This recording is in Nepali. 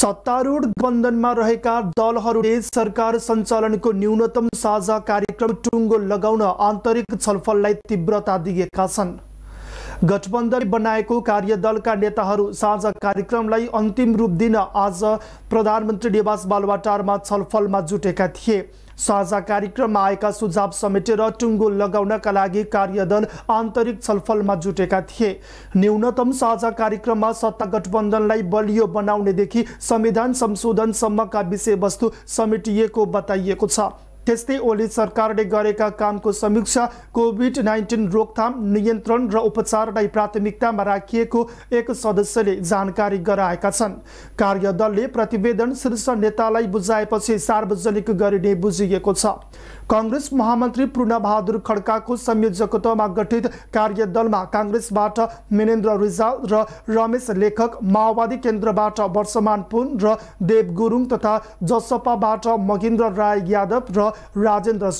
सत्तारूढ गठबन्धनमा रहेका दलहरूले सरकार सञ्चालनको न्यूनतम साझा कार्यक्रम टुङ्गो लगाउन आन्तरिक छलफललाई तीव्रता दिएका छन् गठबन्धन बनाएको कार्यदलका नेताहरू साझा कार्यक्रमलाई अन्तिम रूप दिन आज प्रधानमन्त्री निवास बालुवाटारमा छलफलमा जुटेका थिए साझा कार्यक्रममा आएका सुझाव समेटेर टुङ्गो लगाउनका लागि कार्यदल आन्तरिक छलफलमा जुटेका थिए न्यूनतम साझा कार्यक्रममा सत्ता गठबन्धनलाई बलियो बनाउनेदेखि संविधान संशोधनसम्मका विषयवस्तु समेटिएको बताइएको छ त्यस्तै ओली सरकारले गरेका कामको समीक्षा कोभिड नाइन्टिन रोकथाम नियन्त्रण र उपचारलाई प्राथमिकतामा राखिएको एक सदस्यले जानकारी गराएका छन् कार्यदलले प्रतिवेदन शीर्ष नेतालाई बुझाएपछि सार्वजनिक गरिने बुझिएको छ कङ्ग्रेस महामन्त्री पूर्णबहादुर खड्काको संयोजकत्वमा गठित कार्यदलमा काङ्ग्रेसबाट मिनेन्द्र रिजाल र रमेश लेखक माओवादी केन्द्रबाट वर्षमान पुन र देव गुरुङ तथा जसपाबाट महेन्द्र राय यादव र राजेन्द्र